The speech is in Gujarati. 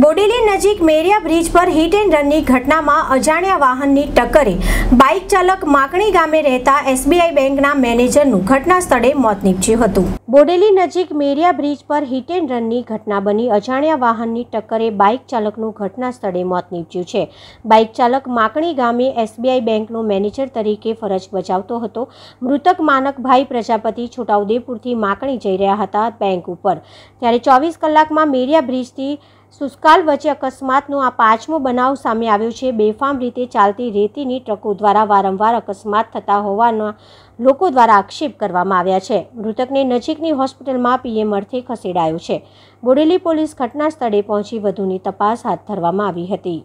બોડેલી નજીક મેરિયા બ્રિજ પર હિટ એન્ડ રનની ઘટનામાં અજાણ્યા વાહનની ટક્કરે બાઇક ચાલક માકણી ગામે રહેતા એસબીઆઈ બેંકના મેનેજરનું ઘટના સ્થળે મોત નીપજ્યું હતું બોડેલી નજીક મેરિયા બ્રિજ પર હિટ એન્ડ રનની ઘટના બની અજાણ્યા વાહનની ટક્કરે બાઇક ચાલકનું ઘટના સ્થળે મોત નીપજ્યું છે બાઇક ચાલક માકણી ગામે એસબીઆઈ બેંકનો મેનેજર તરીકે ફરજ બજાવતો હતો મૃતક માનકભાઈ પ્રજાપતિ છોટાઉદેપુરથી માકણી જઈ રહ્યા હતા બેંક ઉપર ત્યારે ચોવીસ કલાકમાં મેરિયા બ્રિજથી સુસ્કાલ વચ્ચે અકસ્માતનો આ પાંચમો બનાવ સામે આવ્યો છે બેફામ રીતે ચાલતી રેતીની ટ્રકો દ્વારા વારંવાર અકસ્માત થતા હોવાના લોકો દ્વારા આક્ષેપ કરવામાં આવ્યા છે મૃતકને નજીકની હોસ્પિટલમાં પીએમ અર્થે ખસેડાયો છે બોડેલી પોલીસ ઘટના સ્થળે પહોંચી વધુની તપાસ હાથ ધરવામાં આવી હતી